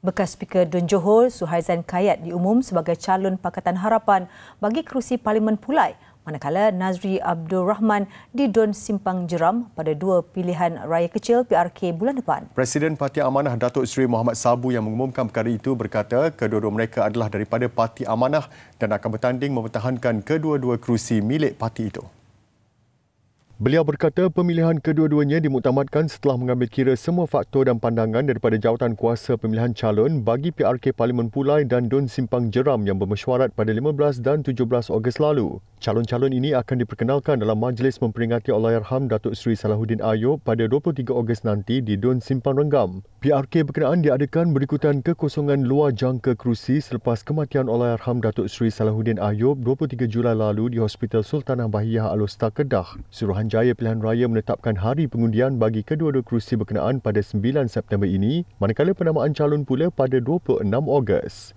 Bekas Speaker Dun Johor, Suhaizan Kayat diumum sebagai calon Pakatan Harapan bagi kerusi Parlimen Pulai manakala Nazri Abdul Rahman di Dun Simpang Jeram pada dua pilihan raya kecil PRK bulan depan. Presiden Parti Amanah Datuk Seri Muhammad Sabu yang mengumumkan perkara itu berkata kedua-dua mereka adalah daripada Parti Amanah dan akan bertanding mempertahankan kedua-dua kerusi milik parti itu. Beliau berkata pemilihan kedua-duanya dimuktamadkan setelah mengambil kira semua faktor dan pandangan daripada jawatan kuasa pemilihan calon bagi PRK Parlimen Pulai dan Dun Simpang Jeram yang bermesyuarat pada 15 dan 17 Ogos lalu. Calon-calon ini akan diperkenalkan dalam majlis memperingati Allahyarham Datuk Seri Salahuddin Ayub pada 23 Ogos nanti di Dun Simpan Renggam. PRK berkenaan diadakan berikutan kekosongan luar jangka kerusi selepas kematian Allahyarham Datuk Seri Salahuddin Ayub 23 Julai lalu di Hospital Sultanah Bahiyah Alusta Kedah. Suruhanjaya Pilihan Raya menetapkan hari pengundian bagi kedua-dua kerusi berkenaan pada 9 September ini, manakala penamaan calon pula pada 26 Ogos.